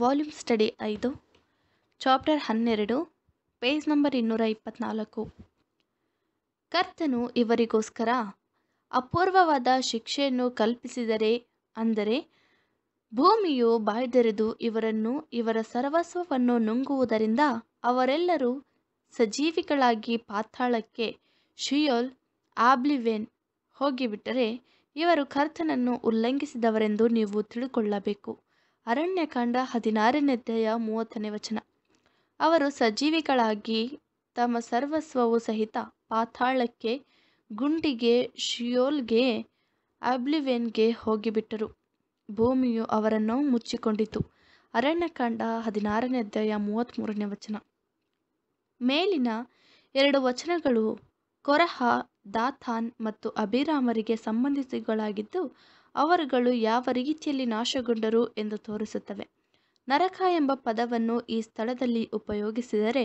volume study ಐದು chapter ಹನ್ನೆರಡು page number ಇನ್ನೂರ ಇಪ್ಪತ್ನಾಲ್ಕು ಕರ್ತನು ಇವರಿಗೋಸ್ಕರ ಅಪೂರ್ವವಾದ ಶಿಕ್ಷೆಯನ್ನು ಕಲ್ಪಿಸಿದರೆ ಅಂದರೆ ಭೂಮಿಯು ಬಾಯ್ದೆರೆದು ಇವರನ್ನು ಇವರ ಸರ್ವಸ್ವವನ್ನು ನುಂಗುವುದರಿಂದ ಅವರೆಲ್ಲರೂ ಸಜೀವಿಗಳಾಗಿ ಪಾತಾಳಕ್ಕೆ ಶಿಯೋಲ್ ಆಬ್ಲಿವೆನ್ ಹೋಗಿಬಿಟ್ಟರೆ ಇವರು ಕರ್ತನನ್ನು ಉಲ್ಲಂಘಿಸಿದವರೆಂದು ನೀವು ತಿಳಿದುಕೊಳ್ಳಬೇಕು ಅರಣ್ಯಕಾಂಡ ಅಧ್ಯಾಯ ಮೂವತ್ತನೇ ವಚನ ಅವರು ಸಜೀವಿಗಳಾಗಿ ತಮ್ಮ ಸರ್ವಸ್ವವು ಸಹಿತ ಪಾತಾಳಕ್ಕೆ ಗುಂಡಿಗೆ ಶಿಯೋಲ್ಗೆ ಅಬ್ಲಿವೆನ್ಗೆ ಹೋಗಿಬಿಟ್ಟರು ಭೂಮಿಯು ಅವರನ್ನು ಮುಚ್ಚಿಕೊಂಡಿತು ಅರಣ್ಯಕಾಂಡ ಹದಿನಾರನೇ ಅಧ್ಯಾಯ ಮೂವತ್ತ್ಮೂರನೇ ವಚನ ಮೇಲಿನ ಎರಡು ವಚನಗಳು ಕೊರಹ ದಾಥಾನ್ ಮತ್ತು ಅಭಿರಾಮರಿಗೆ ಸಂಬಂಧಿಸಿಗಳಾಗಿದ್ದು ಅವರುಗಳು ಯಾವ ರೀತಿಯಲ್ಲಿ ನಾಶಗೊಂಡರು ಎಂದು ತೋರಿಸುತ್ತವೆ ನರಕ ಎಂಬ ಪದವನ್ನು ಈ ಸ್ಥಳದಲ್ಲಿ ಉಪಯೋಗಿಸಿದರೆ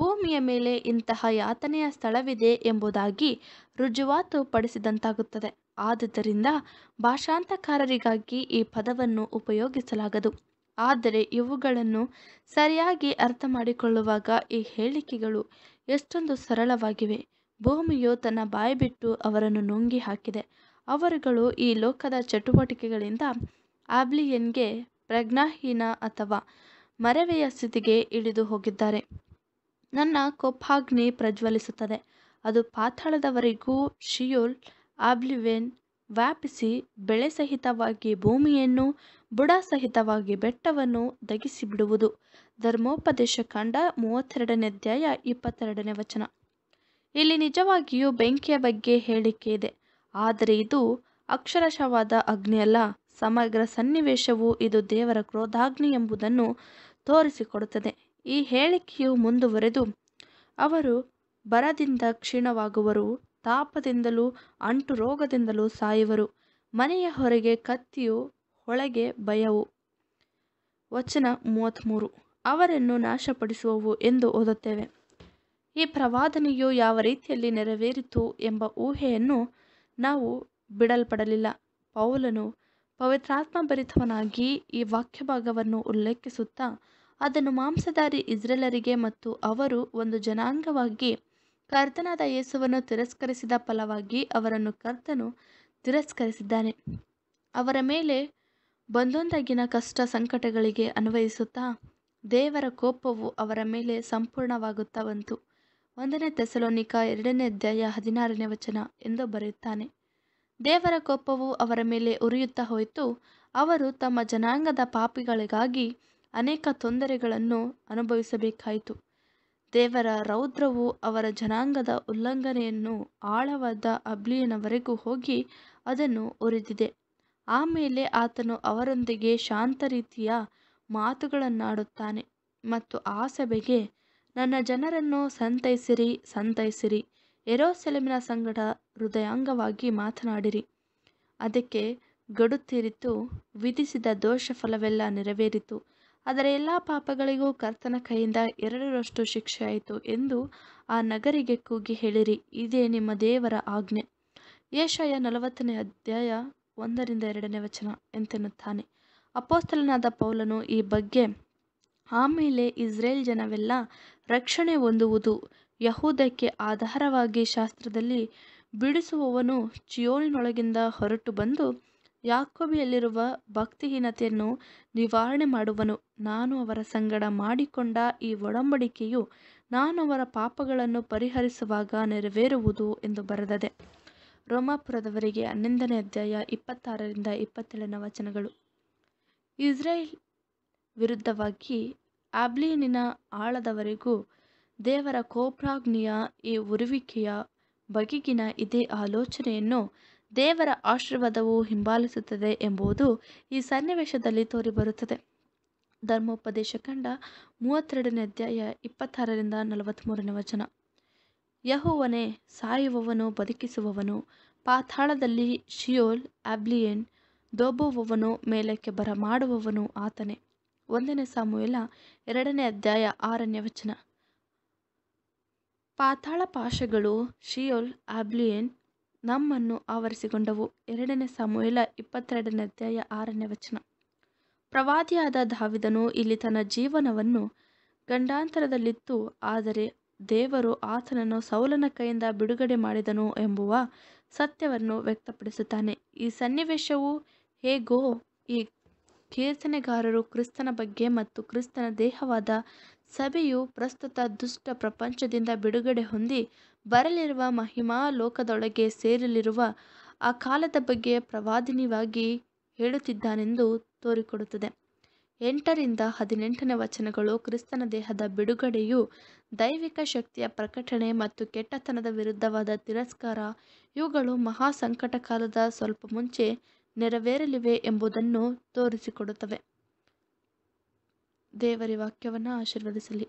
ಭೂಮಿಯ ಮೇಲೆ ಇಂತಹ ಯಾತನೆಯ ಸ್ಥಳವಿದೆ ಎಂಬುದಾಗಿ ರುಜುವಾತು ಪಡಿಸಿದಂತಾಗುತ್ತದೆ ಆದುದರಿಂದ ಭಾಷಾಂತಕಾರರಿಗಾಗಿ ಈ ಪದವನ್ನು ಉಪಯೋಗಿಸಲಾಗದು ಆದರೆ ಇವುಗಳನ್ನು ಸರಿಯಾಗಿ ಅರ್ಥ ಮಾಡಿಕೊಳ್ಳುವಾಗ ಈ ಹೇಳಿಕೆಗಳು ಎಷ್ಟೊಂದು ಸರಳವಾಗಿವೆ ಭೂಮಿಯು ತನ್ನ ಬಾಯಿಬಿಟ್ಟು ಅವರನ್ನು ನುಂಗಿ ಹಾಕಿದೆ ಅವರುಗಳು ಈ ಲೋಕದ ಚಟುವಟಿಕೆಗಳಿಂದ ಆಬ್ಲಿಯನ್ಗೆ ಪ್ರಜ್ಞಾಹೀನ ಅಥವಾ ಮರವೆಯ ಸ್ಥಿತಿಗೆ ಇಳಿದು ಹೋಗಿದ್ದಾರೆ ನನ್ನ ಕೊಪ್ಪಾಗ್ನಿ ಪ್ರಜ್ವಲಿಸುತ್ತದೆ ಅದು ಪಾತಾಳದವರೆಗೂ ಶಿಯೋಲ್ ಆಬ್ಲಿವೆನ್ ವ್ಯಾಪಿಸಿ ಬೆಳೆ ಸಹಿತವಾಗಿ ಭೂಮಿಯನ್ನು ಬುಡ ಸಹಿತವಾಗಿ ಬೆಟ್ಟವನ್ನು ದಗಿಸಿಬಿಡುವುದು ಧರ್ಮೋಪದೇಶ ಕಾಂಡ ಮೂವತ್ತೆರಡನೇ ಅಧ್ಯಾಯ ಇಪ್ಪತ್ತೆರಡನೇ ವಚನ ಇಲ್ಲಿ ನಿಜವಾಗಿಯೂ ಬೆಂಕಿಯ ಬಗ್ಗೆ ಹೇಳಿಕೆ ಇದೆ ಆದರೆ ಇದು ಅಕ್ಷರಶವಾದ ಅಗ್ನಿಯಲ್ಲ ಸಮಗ್ರ ಸನ್ನಿವೇಶವು ಇದು ದೇವರ ಕ್ರೋಧಾಗ್ನಿ ಎಂಬುದನ್ನು ತೋರಿಸಿಕೊಡುತ್ತದೆ ಈ ಹೇಳಿಕೆಯು ಮುಂದುವರೆದು ಅವರು ಬರದಿಂದ ಕ್ಷೀಣವಾಗುವರು ತಾಪದಿಂದಲೂ ಅಂಟು ರೋಗದಿಂದಲೂ ಸಾಯುವರು ಮನೆಯ ಹೊರಗೆ ಕತ್ತಿಯು ಒಳಗೆ ಭಯವು ವಚನ ಮೂವತ್ತ್ಮೂರು ಅವರನ್ನು ನಾಶಪಡಿಸುವವು ಎಂದು ಓದುತ್ತೇವೆ ಈ ಪ್ರವಾದನೆಯು ಯಾವ ರೀತಿಯಲ್ಲಿ ನೆರವೇರಿತು ಎಂಬ ಊಹೆಯನ್ನು ನಾವು ಬಿಡಲ್ಪಡಲಿಲ್ಲ ಪೌಲನು ಪವಿತ್ರಾತ್ಮ ಭರಿತವನಾಗಿ ಈ ವಾಕ್ಯ ಭಾಗವನ್ನು ಉಲ್ಲೇಖಿಸುತ್ತಾ ಅದನ್ನು ಮಾಂಸಧಾರಿ ಇಸ್ರೇಲರಿಗೆ ಮತ್ತು ಅವರು ಒಂದು ಜನಾಂಗವಾಗಿ ಕರ್ತನಾದ ಯೇಸುವನ್ನು ತಿರಸ್ಕರಿಸಿದ ಫಲವಾಗಿ ಅವರನ್ನು ಕರ್ತನು ತಿರಸ್ಕರಿಸಿದ್ದಾನೆ ಅವರ ಮೇಲೆ ಬಂದೊಂದಾಗಿನ ಕಷ್ಟ ಸಂಕಟಗಳಿಗೆ ಅನ್ವಯಿಸುತ್ತಾ ದೇವರ ಕೋಪವು ಅವರ ಮೇಲೆ ಸಂಪೂರ್ಣವಾಗುತ್ತಾ ಬಂತು ಒಂದನೇ ತೆಸಲೋನಿಕ ಎರಡನೇ ಅಧ್ಯಾಯ ಹದಿನಾರನೇ ವಚನ ಎಂದು ಬರೆಯುತ್ತಾನೆ ದೇವರ ಕೋಪವು ಅವರ ಮೇಲೆ ಉರಿಯುತ್ತಾ ಹೋಯಿತು ಅವರು ತಮ್ಮ ಜನಾಂಗದ ಪಾಪಿಗಳಿಗಾಗಿ ಅನೇಕ ತೊಂದರೆಗಳನ್ನು ಅನುಭವಿಸಬೇಕಾಯಿತು ದೇವರ ರೌದ್ರವು ಅವರ ಜನಾಂಗದ ಉಲ್ಲಂಘನೆಯನ್ನು ಆಳವಾದ ಅಬ್ಲಿಯನವರೆಗೂ ಹೋಗಿ ಅದನ್ನು ಉರಿದಿದೆ ಆಮೇಲೆ ಆತನು ಅವರೊಂದಿಗೆ ಶಾಂತ ರೀತಿಯ ಮಾತುಗಳನ್ನಾಡುತ್ತಾನೆ ಮತ್ತು ಆ ಸಭೆಗೆ ನನ್ನ ಜನರನ್ನು ಸಂತೈಸಿರಿ ಸಂತೈಸಿರಿ ಎರೋಸೆಲೆಮಿನ ಸಂಗಡ ಹೃದಯಾಂಗವಾಗಿ ಮಾತನಾಡಿರಿ ಅದಕ್ಕೆ ಗಡು ವಿಧಿಸಿದ ದೋಷ ಫಲವೆಲ್ಲ ನೆರವೇರಿತು ಅದರ ಎಲ್ಲ ಪಾಪಗಳಿಗೂ ಕರ್ತನ ಕೈಯಿಂದ ಎರಡರಷ್ಟು ಶಿಕ್ಷೆಯಾಯಿತು ಎಂದು ಆ ನಗರಿಗೆ ಕೂಗಿ ಹೇಳಿರಿ ಇದೇ ನಿಮ್ಮ ದೇವರ ಆಜ್ಞೆ ಏಷಾಯ ನಲವತ್ತನೇ ಅಧ್ಯಾಯ ಒಂದರಿಂದ ಎರಡನೇ ವಚನ ಎಂತೆನ್ನುತ್ತಾನೆ ಅಪೋಸ್ತಲನಾದ ಪೌಲನು ಈ ಬಗ್ಗೆ ಆಮೇಲೆ ಇಸ್ರೇಲ್ ಜನವೆಲ್ಲ ರಕ್ಷಣೆ ಹೊಂದುವುದು ಯಹೂದಕ್ಕೆ ಆಧಾರವಾಗಿ ಶಾಸ್ತ್ರದಲ್ಲಿ ಬಿಡಿಸುವವನು ಚಿಯೋಲ್ನೊಳಗಿಂದ ಹೊರಟು ಬಂದು ಯಾಕೋಬಿಯಲ್ಲಿರುವ ಭಕ್ತಿಹೀನತೆಯನ್ನು ನಿವಾರಣೆ ಮಾಡುವನು ನಾನು ಅವರ ಸಂಗಡ ಮಾಡಿಕೊಂಡ ಈ ಒಡಂಬಡಿಕೆಯು ನಾನು ಅವರ ಪಾಪಗಳನ್ನು ಪರಿಹರಿಸುವಾಗ ನೆರವೇರುವುದು ಎಂದು ಬರೆದದೆ ರೋಮಾಪುರದವರಿಗೆ ಹನ್ನೊಂದನೇ ಅಧ್ಯಾಯ ಇಪ್ಪತ್ತಾರರಿಂದ ಇಪ್ಪತ್ತೇಳನ ವಚನಗಳು ಇಸ್ರೇಲ್ ವಿರುದ್ಧವಾಗಿ ಆಬ್ಲೀನಿನ ಆಳದವರೆಗೂ ದೇವರ ಕೋಪ್ರಾಗ್ನಿಯ ಈ ಉರುವಿಕೆಯ ಬಗೆಗಿನ ಇದೇ ಆಲೋಚನೆಯನ್ನು ದೇವರ ಆಶೀರ್ವಾದವು ಹಿಂಬಾಲಿಸುತ್ತದೆ ಎಂಬುದು ಈ ಸನ್ನಿವೇಶದಲ್ಲಿ ತೋರಿಬರುತ್ತದೆ ಧರ್ಮೋಪದೇಶ ಕಂಡ ಮೂವತ್ತೆರಡನೇ ಅಧ್ಯಾಯ ಇಪ್ಪತ್ತಾರರಿಂದ ನಲವತ್ತ್ಮೂರನೇ ವಚನ ಯಹುವನೆ ಸಾಯುವವನು ಬದುಕಿಸುವವನು ಪಾತಾಳದಲ್ಲಿ ಶಿಯೋಲ್ ಆಬ್ಲಿಯನ್ ದೋಬುವವನು ಮೇಲಕ್ಕೆ ಬರಮಾಡುವವನು ಆತನೇ ಒಂದನೇ ಸಾಮುವೆಲ ಎರಡನೇ ಅಧ್ಯಾಯ ಆರನೇ ವಚನ ಪಾತಾಳ ಪಾಶಗಳು ಶಿಯೋಲ್ ಆಬ್ಲಿಯನ್ ನಮ್ಮನ್ನು ಆವರಿಸಿಕೊಂಡವು ಎರಡನೇ ಸಾಮುವೆಲ ಇಪ್ಪತ್ತೆರಡನೇ ಅಧ್ಯಾಯ ಆರನೇ ವಚನ ಪ್ರವಾದಿಯಾದ ಧಾವಿದನು ಇಲ್ಲಿ ತನ್ನ ಜೀವನವನ್ನು ಗಂಡಾಂತರದಲ್ಲಿತ್ತು ಆದರೆ ದೇವರು ಆತನನ್ನು ಸೌಲನ ಕೈಯಿಂದ ಬಿಡುಗಡೆ ಮಾಡಿದನು ಎಂಬುವ ಸತ್ಯವನ್ನು ವ್ಯಕ್ತಪಡಿಸುತ್ತಾನೆ ಈ ಸನ್ನಿವೇಶವು ಹೇಗೋ ಈ ಕೀರ್ತನೆಗಾರರು ಕ್ರಿಸ್ತನ ಬಗ್ಗೆ ಮತ್ತು ಕ್ರಿಸ್ತನ ದೇಹವಾದ ಸಭೆಯು ಪ್ರಸ್ತುತ ದುಷ್ಟ ಪ್ರಪಂಚದಿಂದ ಬಿಡುಗಡೆ ಹೊಂದಿ ಬರಲಿರುವ ಮಹಿಮಾ ಲೋಕದೊಳಗೆ ಸೇರಲಿರುವ ಆ ಕಾಲದ ಬಗ್ಗೆ ಪ್ರವಾದಿನಿವಾಗಿ ಹೇಳುತ್ತಿದ್ದಾನೆಂದು ತೋರಿಕೊಡುತ್ತದೆ ಎಂಟರಿಂದ ಹದಿನೆಂಟನೇ ವಚನಗಳು ಕ್ರಿಸ್ತನ ದೇಹದ ಬಿಡುಗಡೆಯು ದೈವಿಕ ಶಕ್ತಿಯ ಪ್ರಕಟಣೆ ಮತ್ತು ಕೆಟ್ಟತನದ ವಿರುದ್ಧವಾದ ತಿರಸ್ಕಾರ ಇವುಗಳು ಮಹಾ ಸಂಕಟ ಕಾಲದ ಸ್ವಲ್ಪ ಮುಂಚೆ ನೆರವೇರಲಿವೆ ಎಂಬುದನ್ನು ತೋರಿಸಿಕೊಡುತ್ತವೆ ದೇವರ ವಾಕ್ಯವನ್ನು ಆಶೀರ್ವದಿಸಲಿ